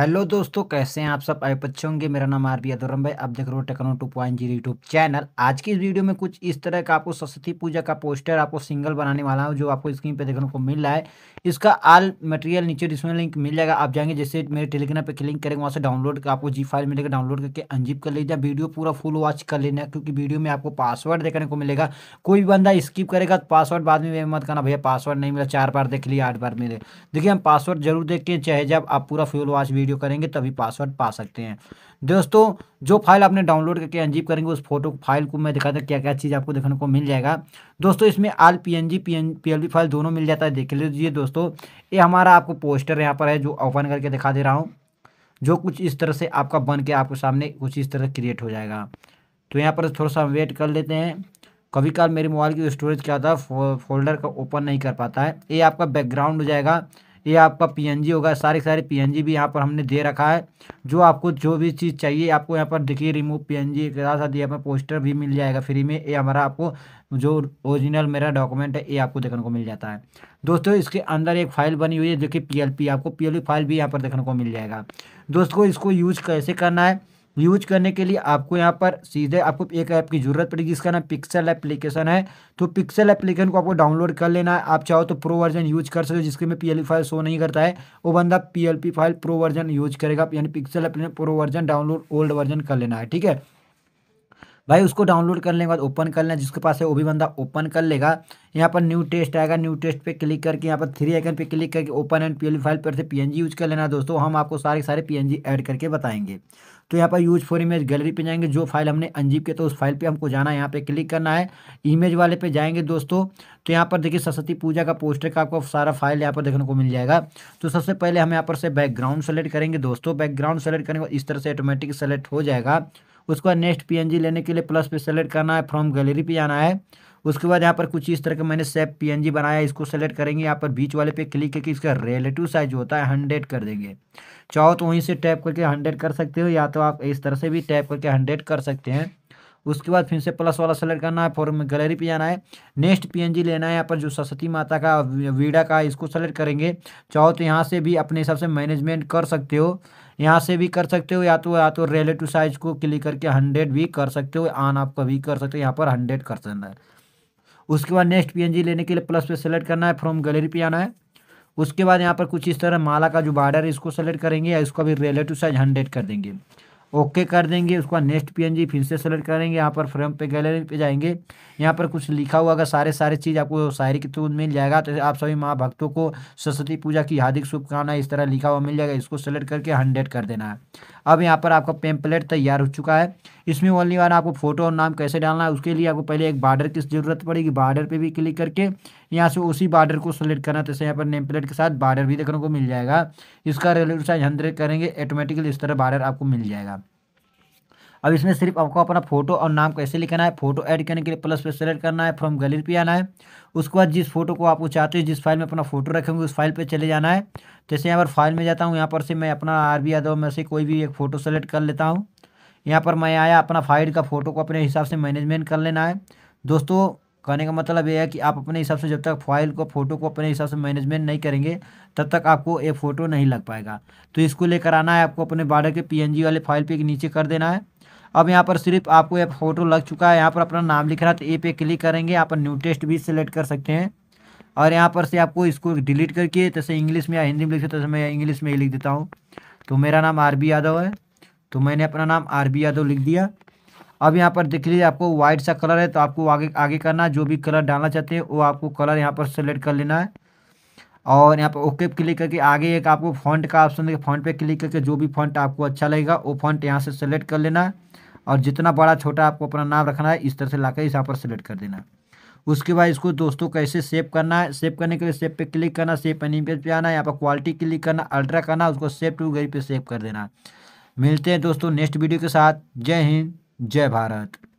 hello दोस्तों कैसे हैं आप सब आए बच्चे होंगे मेरा नाम आर बी अधोरम भाई आप देख रहे हो Techno two point zero YouTube channel आज की इस वीडियो में कुछ इस तरह का आपको सरस्वती पूजा का पोस्टर आपको सिंगल बनाने वाला हूं जो आपको स्क्रीन पे देखने को मिल रहा है इसका आल मटेरियल नीचे डिस्प्ले लिंक मिल जाएगा आप जाएंगे जैसे मेरे टेलीग्राम पर क्लिक करेंगे वहाँ से डाउनलोड आपको जी फाइल मिलेगा डाउनलोड करके अनजिप कर लीजिए वीडियो पूरा फुल वॉच कर लेना क्योंकि वीडियो में आपको पासवर्ड देखने को मिलेगा कोई भी बंदा स्किप करेगा तो पासवर्ड बाद में मत करना भैया पासवर्ड नहीं मिला चार बार देख लिया आठ बार मिले देखिए हम पासवर्ड जरूर देख के चाहे जब आप पूरा फुल वॉच वीडियो वीडियो करेंगे तभी पासवर्ड पा सकते हैं दोस्तों जो फाइल आपने डाउनलोड करके अंजीप करेंगे उस फोटो फाइल को मैं दिखाता क्या क्या चीज़ आपको देखने को मिल जाएगा दोस्तों इसमें all P N G P N file दोनों मिल जाता है देख लीजिए दोस्तों ये हमारा आपको पोस्टर यहाँ पर है जो ओपन करके दिखा दे रहा हूँ जो कुछ इस तरह से आपका बन के आपके सामने कुछ इस तरह क्रिएट हो जाएगा तो यहाँ पर थोड़ा सा वेट कर लेते हैं कभी काल मेरे मोबाइल की स्टोरेज क्या था फो, फोल्डर का ओपन नहीं कर पाता है ये आपका बैकग्राउंड हो जाएगा ये आपका पीएनजी होगा सारे सारे पीएनजी भी यहाँ पर हमने दे रखा है जो आपको जो भी चीज़ चाहिए आपको यहाँ पर देखिए रिमूव पीएनजी के साथ साथ यहाँ पर पोस्टर भी मिल जाएगा फ्री में ये हमारा आपको जो ओरिजिनल मेरा डॉक्यूमेंट है ये आपको देखने को मिल जाता है दोस्तों इसके अंदर एक फाइल बनी हुई है जो कि पी आपको पी फाइल भी यहाँ पर देखने को मिल जाएगा दोस्तों इसको यूज कैसे करना है यूज करने के लिए आपको यहाँ पर सीधे आपको एक ऐप की जरूरत पड़ेगी जिसका नाम पिक्सल एप्लीकेशन है तो पिक्सल एप्लीकेशन को आपको डाउनलोड कर लेना है आप चाहो तो प्रो वर्जन यूज कर सकते हो जिसके में पी फाइल शो नहीं करता है वो बंदा P file pro version use करेगा यानी pixel application pro version download old version कर लेना है ठीक है भाई उसको डाउनलोड करने के बाद ओपन कर लेना जिसके पास है वो भी बंदा ओपन कर लेगा यहाँ पर न्यू टेस्ट आएगा न्यू टेस्ट पे क्लिक करके यहाँ पर थ्री आइकन पे क्लिक करके ओपन एंड पी फाइल पर से पी यूज कर लेना दोस्तों हम आपको सारे सारे पी ऐड करके बताएंगे तो यहाँ पर यूज फॉर इमेज गैलरी पे जाएंगे जो फाइल हमने अंजीब के तो उस फाइल पे हमको जाना है यहाँ पे क्लिक करना है इमेज वाले पे जाएंगे दोस्तों तो यहाँ पर देखिए सरस्वती पूजा का पोस्टर का आपको सारा फाइल यहाँ पर देखने को मिल जाएगा तो सबसे पहले हम यहाँ पर से बैकग्राउंड सेलेक्ट करेंगे दोस्तों बैकग्राउंड सेलेक्ट करेंगे इस तरह से ऑटोमेटिक सेलेक्ट हो जाएगा उसके बाद नेक्स्ट पीएनजी लेने के लिए प्लस पे सेलेक्ट करना है फ्रॉम गैलरी पे आना है उसके बाद यहाँ पर कुछ इस तरह का मैंने सेप पीएनजी बनाया है इसको सेलेक्ट करेंगे यहाँ पर बीच वाले पे क्लिक करके इसका रिलेटिव साइज होता है हंड्रेड कर देंगे चाहो तो वहीं से टैप करके हंड्रेड कर सकते हो या तो आप इस तरह से भी टैप करके हंड्रेड कर सकते हैं उसके बाद फिर से प्लस वाला सेलेक्ट करना है फॉर्म गैलरी पे जाना है नेक्स्ट पीएनजी लेना है यहाँ पर जो सरस्वती माता का वीडा का इसको सेलेक्ट करेंगे चाहो तो यहाँ से भी अपने हिसाब से मैनेजमेंट कर सकते हो यहाँ से भी कर सकते हो या तो या तो रेले टू साइज को क्लिक करके हंड्रेड भी कर सकते हो आन आप कभी कर सकते हो यहाँ पर हंड्रेड कर सकते है उसके बाद नेक्स्ट पी लेने के लिए प्लस पे सेलेक्ट करना है फ्रॉम गैलरी पे आना है उसके बाद यहाँ पर कुछ इस तरह माला का जो बार्डर है इसको सेलेक्ट करेंगे या इसको अभी रेले टू साइज हंड्रेड कर देंगे ओके कर देंगे उसके बाद नेक्स्ट पीएनजी फिर से सेलेक्ट करेंगे यहाँ पर फ्रेम पे गैलरी पे जाएंगे यहाँ पर कुछ लिखा हुआ अगर सारे सारे चीज़ आपको शायरी के थ्रू मिल जाएगा तो आप सभी माँ भक्तों को सरस्वती पूजा की हार्दिक शुभकामना इस तरह लिखा हुआ मिल जाएगा इसको सेलेक्ट करके हंड्रेड कर देना है अब यहाँ पर आपका पेम्पलेट तैयार हो चुका है इसमें ओनली वन आपको फोटो और नाम कैसे डालना है उसके लिए आपको पहले एक बार्डर की जरूरत पड़ेगी बार्डर पे भी क्लिक करके यहाँ से उसी बार्डर को सेलेक्ट करना तो यहाँ पर नेम प्लेट के साथ बार्डर भी देखने को मिल जाएगा इसका रेलवे साइज हंड्रेड करेंगे ऑटोमेटिकली इस तरह बार्डर आपको मिल जाएगा अब इसमें सिर्फ आपको अपना फोटो और नाम कैसे लिखना है फोटो ऐड करने के लिए प्लस पे सेलेक्ट करना है फ्रॉम गैलरी पे आना है उसके बाद जिस फोटो को आपको चाहते हो जिस फाइल में अपना फोटो रखेंगे उस फाइल पर चले जाना है जैसे यहाँ पर फाइल में जाता हूँ यहाँ पर से मैं अपना आर यादव में से कोई भी एक फ़ोटो सेलेक्ट कर लेता हूँ यहाँ पर मैं आया अपना फाइल का फ़ोटो को अपने हिसाब से मैनेजमेंट कर लेना है दोस्तों कहने का मतलब ये है कि आप अपने हिसाब से जब तक फाइल को फोटो को अपने हिसाब से मैनेजमेंट नहीं करेंगे तब तक आपको ये फ़ोटो नहीं लग पाएगा तो इसको लेकर आना है आपको अपने बॉर्डर के पीएनजी वाले फाइल पे नीचे कर देना है अब यहाँ पर सिर्फ आपको ये फोटो लग चुका है यहाँ पर अपना नाम लिख रहा है तो ए पे क्लिक करेंगे यहाँ पर न्यू टेस्ट भी सिलेक्ट कर सकते हैं और यहाँ पर से आपको इसको डिलीट करके जैसे इंग्लिश में या हिंदी में लिख सकते मैं इंग्लिश में ही लिख देता हूँ तो मेरा नाम आर यादव है तो मैंने अपना नाम आर यादव लिख दिया अब यहाँ पर देख लीजिए आपको वाइट सा कलर है तो आपको आगे आगे करना जो भी कलर डालना चाहते हैं वो आपको कलर यहाँ पर सेलेक्ट कर लेना है और यहाँ पर ओके क्लिक करके आगे एक आपको फॉन्ट का ऑप्शन देखिए फॉन्ट पे क्लिक करके जो भी फॉन्ट आपको अच्छा लगेगा वो फॉन्ट यहाँ से सेलेक्ट कर लेना और जितना बड़ा छोटा आपको अपना नाम रखना है इस तरह से ला कर यहाँ पर सेलेक्ट कर देना उसके बाद इसको दोस्तों कैसे सेव करना है सेव करने के लिए सेव पे क्लिक करना सेव पेज पे आना यहाँ पर क्वालिटी क्लिक करना अल्ट्रा करना उसको सेव टू गई पे सेव कर देना मिलते हैं दोस्तों नेक्स्ट वीडियो के साथ जय हिंद जय भारत